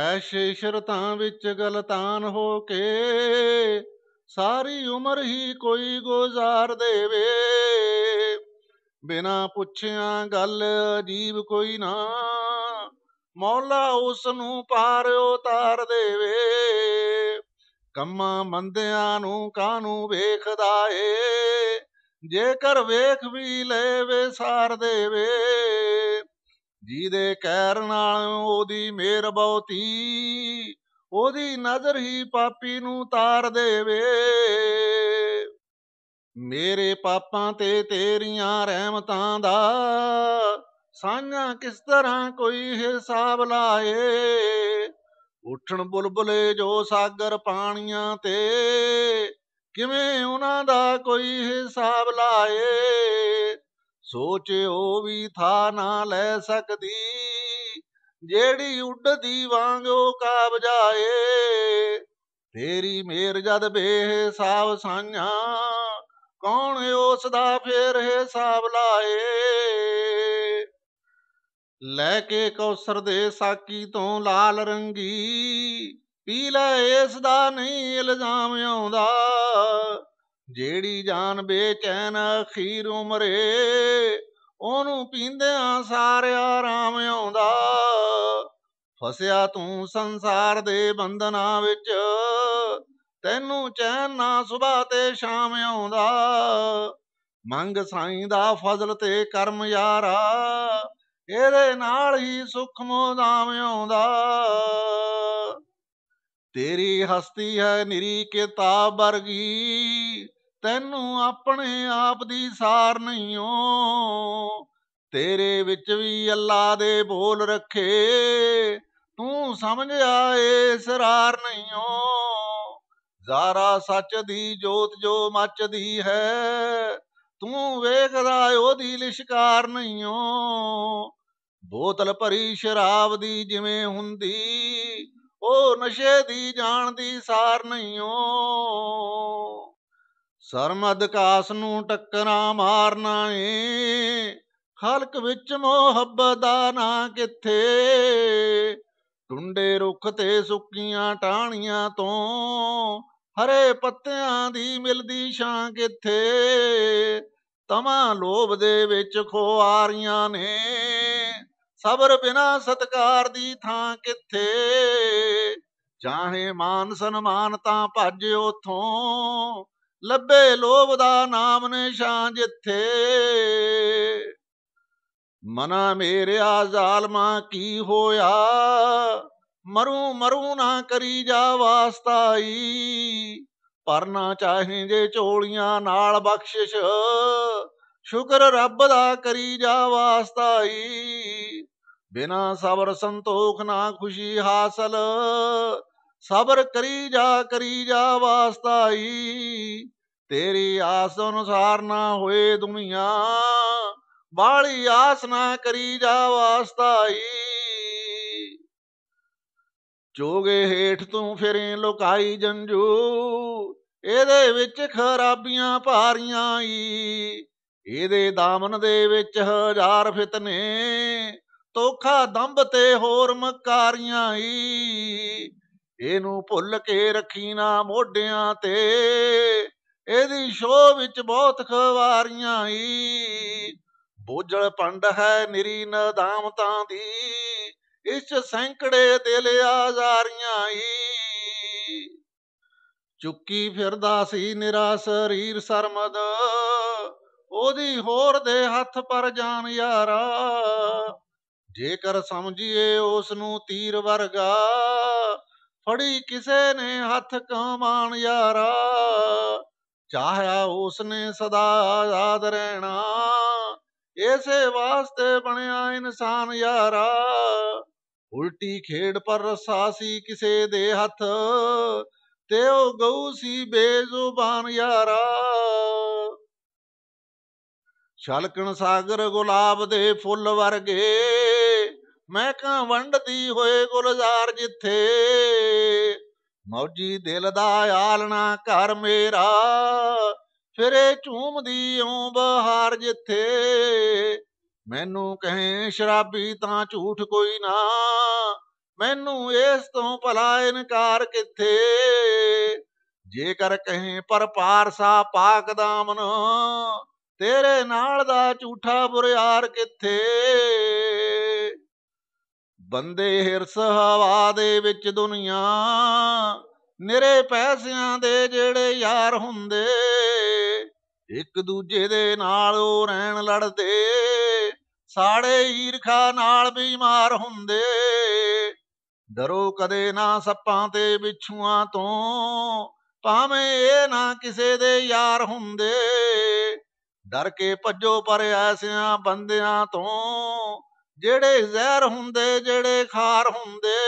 ਐਸ਼ ਇਸ਼ਰਤਾਂ ਵਿੱਚ ਗਲਤਾਨ ਹੋ ਕੇ ਸਾਰੀ ਉਮਰ ਹੀ ਕੋਈ ਗੁਜ਼ਾਰ ਦੇਵੇ ਬਿਨਾ ਪੁੱਛਿਆ ਗੱਲ ਅਜੀਬ ਕੋਈ ਨਾ ਮੌਲਾ ਉਸ ਨੂੰ ਪਾਰ ਉਤਾਰ ਦੇਵੇ ਕੰਮਾਂ ਮੰਦਿਆਂ ਨੂੰ ਕਾਨੂੰ ਵੇਖਦਾ ਏ ਜੇਕਰ ਵੇਖ ਵੀ ਲੈਵੇ ਸਾਰ ਦੇਵੇ ਜਿਹਦੇ ਕਹਿਰ ਨਾਲ ਉਹਦੀ ਮਿਹਰ ਬਹੁਤੀ ਉਹਦੀ ਨਜ਼ਰ ਹੀ ਪਾਪੀ ਨੂੰ ਤਾਰ ਦੇਵੇ ਮੇਰੇ ਪਾਪਾਂ ਤੇ ਤੇਰੀਆਂ ਰਹਿਮਤਾਂ ਦਾ ਸਾਂਝਾ ਕਿਸ ਤਰ੍ਹਾਂ ਕੋਈ ਹਿਸਾਬ ਲਾਏ ਉਠਣ ਬੁਲਬਲੇ ਜੋ ਸਾਗਰ ਪਾਣੀਆਂ ਤੇ ਕਿਵੇਂ ਉਹਨਾਂ ਦਾ ਕੋਈ ਹਿਸਾਬ ਲਾਏ ਸੋਚਿਓ ਵੀ ਥਾ ਨਾ ਲੈ ਸਕਦੀ ਜਿਹੜੀ ਉੱਡਦੀ ਉਹ ਕਾਬ ਜਾਏ ਤੇਰੀ ਮੇਰ ਜਦ ਬੇਹਿਸਾਬ ਸਾਂਝਾ ਕੌਣ ਉਸ ਦਾ ਫੇਰ ਹਿਸਾਬ ਲਾਏ ਲੈ ਕੇ ਕੌਸਰ ਦੇ ਸਾਕੀ ਤੋਂ ਲਾਲ ਰੰਗੀ ਪੀ ਲੈ ਇਸ ਦਾ ਨਹੀਂ ਇਲਜ਼ਾਮ ਆਉਂਦਾ ਜਿਹੜੀ ਜਾਨ ਬੇਚੈਨ ਅਖੀਰ ਉਮਰੇ ਉਹਨੂੰ ਪੀਂਦਿਆਂ ਸਾਰਿਆ ਆਰਾਮ ਆਉਂਦਾ ਫਸਿਆ ਤੂੰ ਸੰਸਾਰ ਦੇ ਬੰਧਨਾਂ ਵਿੱਚ ਤੈਨੂੰ ਚੈਨ ਨਾ ਸੁਬਾ ਤੇ ਸ਼ਾਮ ਆਉਂਦਾ ਮੰਗ ਸਾਈਂ ਦਾ ਫਜ਼ਲ ਤੇ ਕਰਮ ਯਾਰਾ ਇਹਦੇ ਨਾਲ ਹੀ ਸੁਖ ਮੋਦਾਮ ਆਉਂਦਾ ਤੇਰੀ ਹਸਤੀ ਹੈ ਨਿਰੀ ਕਿਤਾਬ ਵਰਗੀ ਤੈਨੂੰ ਆਪਣੇ ਆਪ ਦੀ ਸਾਰ ਨਹੀਂ ਓ ਤੇਰੇ ਵਿੱਚ ਵੀ ਅੱਲਾ ਦੇ ਬੋਲ ਰੱਖੇ ਤੂੰ ਸਮਝ ਆਏ ਸਰਾਰ ਨਹੀਂ ਓ ਜ਼ਾਰਾ ਸੱਚ ਦੀ ਜੋਤ ਜੋ ਮੱਚਦੀ ਹੈ ਤੂੰ ਵੇਖਦਾ ਉਹਦੀ ਲਿਸ਼ਕਾਰ ਨਹੀਂ ਓ ਬੋਤਲ ਭਰੀ ਸ਼ਰਾਬ ਦੀ ਜਿਵੇਂ ਹੁੰਦੀ ਉਹ ਨਸ਼ੇ ਦੀ ਜਾਣ ਦੀ ਸਾਰ ਨਹੀਂਓ ਸਰਮ ਅਦਕਾਸ ਨੂੰ ਟੱਕਰਾਂ ਮਾਰਨਾ ਏ ਖਲਕ ਵਿੱਚ ਮੁਹੱਬਤ ਦਾ ਨਾ ਕਿੱਥੇ ਟੁੰਡੇ ਰੁੱਖ ਤੇ ਸੁੱਕੀਆਂ ਟਾਹਣੀਆਂ ਤੋਂ ਹਰੇ ਪੱਤਿਆਂ ਦੀ ਮਿਲਦੀ ਛਾਂ ਕਿੱਥੇ ਤਮਾ ਲੋਭ ਦੇ ਵਿੱਚ ਖੋਆਰੀਆਂ ਨੇ ਸਬਰ ਬਿਨਾ ਸਤਕਾਰ ਦੀ ਥਾਂ ਕਿੱਥੇ ਚਾਹੇ ਮਾਨ ਸਨਮਾਨ ਤਾਂ ਭੱਜ ਉਥੋਂ ਲੱਭੇ ਲੋਭ ਦਾ ਨਾਮ ਨਿਸ਼ਾਨ ਜਿੱਥੇ ਮਨਾ ਮੇਰਿਆ ਜ਼ਾਲਮਾ ਕੀ ਹੋਇਆ ਮਰੂ ਮਰੂ ਨਾ ਕਰੀ ਜਾ ਵਾਸਤਾਈ ਪਰ ਨਾ ਚਾਹੇ ਜੇ ਚੋਲੀਆਂ ਨਾਲ ਬਖਸ਼ਿਸ਼ ਸ਼ੁਕਰ ਰੱਬ ਦਾ ਕਰੀ ਜਾ ਵਾਸਤਾਈ ਬਿਨਾ ਸਬਰ ਸੰਤੋਖ ਨਾ ਖੁਸ਼ੀ ਹਾਸਲ ਸਬਰ ਕਰੀ ਜਾ ਕਰੀ ਜਾ ਵਾਸਤਾਈ ਤੇਰੀ ਆਸ ਅਨੁਸਾਰ ਨਾ ਹੋਏ ਦੁਨੀਆ ਬਾਲੀ ਆਸ ਨਾ ਕਰੀ ਜਾ ਵਾਸਤਾਈ ਜੋਗੇ ਹੇਠ ਤੂੰ ਫਿਰੇ ਲੁਕਾਈ ਜੰਜੂ ਇਹਦੇ ਵਿੱਚ ਖਰਾਬੀਆਂ ਭਾਰੀਆਂ ਈ ਇਹਦੇ ਦਾਮਨ ਦੇ ਵਿੱਚ ਹਜ਼ਾਰ ਫਿਤਨੇ ਤੋਖਾ ਦੰਭ ਤੇ ਹੋਰ ਮਕਾਰੀਆਂ ਈ ਇਹਨੂੰ ਭੁੱਲ ਕੇ ਰੱਖੀ ਨਾ ਮੋਢਿਆਂ ਤੇ ਇਹਦੀ ਸ਼ੋਅ ਵਿੱਚ ਬਹੁਤ ਖਵਾਰੀਆਂ ਈ ਬੋਝਲ ਪੰਡ ਹੈ ਨਿਰੀ ਨਦਾਮਤਾਂ ਦੀ ਇਸ ਸੈਂਕੜੇ ਦਿਲ ਆਜ਼ਾਰੀਆਂ ਈ ਚੁੱਕੀ ਫਿਰਦਾ ਸੀ ਨਿਰਾ ਸਰੀਰ ਸਰਮਦ ਉਹਦੀ ਹੋਰ ਦੇ ਹੱਥ ਪਰ ਜਾਨ ਯਾਰਾ ਜੇਕਰ ਸਮਝੀਏ ਉਸ ਨੂੰ ਤੀਰ ਵਰਗਾ ਫੜੀ ਕਿਸੇ ਨੇ ਹੱਥ ਕਮਾਨ ਯਾਰਾ ਚਾਹਿਆ ਉਸ ਨੇ ਸਦਾ ਆਜ਼ਾਦ ਰਹਿਣਾ ਇਸੇ ਵਾਸਤੇ ਬਣਿਆ ਇਨਸਾਨ ਯਾਰਾ ਉਲਟੀ ਖੇਡ ਪਰ ਰਸਾ ਸੀ ਕਿਸੇ ਦੇ ਹੱਥ ਤੇ ਉਹ ਗਊ ਸੀ ਬੇਜ਼ੁਬਾਨ ਯਾਰਾ ਛਲਕਣ ਸਾਗਰ ਗੁਲਾਬ ਦੇ ਫੁੱਲ ਵਰਗੇ ਮਹਿਕਾਂ ਵੰਡਦੀ ਹੋਏ ਗੁਲਜ਼ਾਰ ਜਿੱਥੇ ਮੌਜੀ ਦਿਲ ਦਾ ਆਲਣਾ ਘਰ ਮੇਰਾ ਫਿਰੇ ਝੂਮਦੀ ਓਂ ਬਹਾਰ ਜਿੱਥੇ ਮੈਨੂੰ ਕਹੇ ਸ਼ਰਾਬੀ ਤਾਂ ਝੂਠ ਕੋਈ ਨਾ ਮੈਨੂੰ ਇਸ ਤੋਂ ਭਲਾ ਇਨਕਾਰ ਕਿੱਥੇ ਜੇਕਰ ਕਹੇ ਪਰ ਪਾਰਸਾ ਪਾਕ ਦਾਮਨ ਤੇਰੇ ਨਾਲ ਦਾ ਝੂਠਾ ਬੁਰਿਆਰ ਕਿੱਥੇ ਬੰਦੇ ਹਿਰਸ ਹਵਾ ਦੇ ਵਿੱਚ ਦੁਨੀਆ ਨਿਰੇ ਪੈਸਿਆਂ ਦੇ ਜਿਹੜੇ ਯਾਰ ਹੁੰਦੇ ਇੱਕ ਦੂਜੇ ਦੇ ਨਾਲ ਉਹ ਰਹਿਣ ਲੜਦੇ ਸਾੜੇ ਈਰਖਾ ਨਾਲ ਬਿਮਾਰ ਹੁੰਦੇ ਡਰੋ ਕਦੇ ਨਾ ਸੱਪਾਂ ਤੇ ਬਿੱਛੂਆਂ ਤੋਂ ਭਾਵੇਂ ਇਹ ਨਾ ਕਿਸੇ ਦੇ ਯਾਰ ਹੁੰਦੇ ਡਰ ਕੇ ਭੱਜੋ ਪਰ ਐਸਿਆਂ ਬੰਦਿਆਂ ਤੋਂ ਜਿਹੜੇ ਜ਼ਹਿਰ ਹੁੰਦੇ ਜਿਹੜੇ ਖਾਰ ਹੁੰਦੇ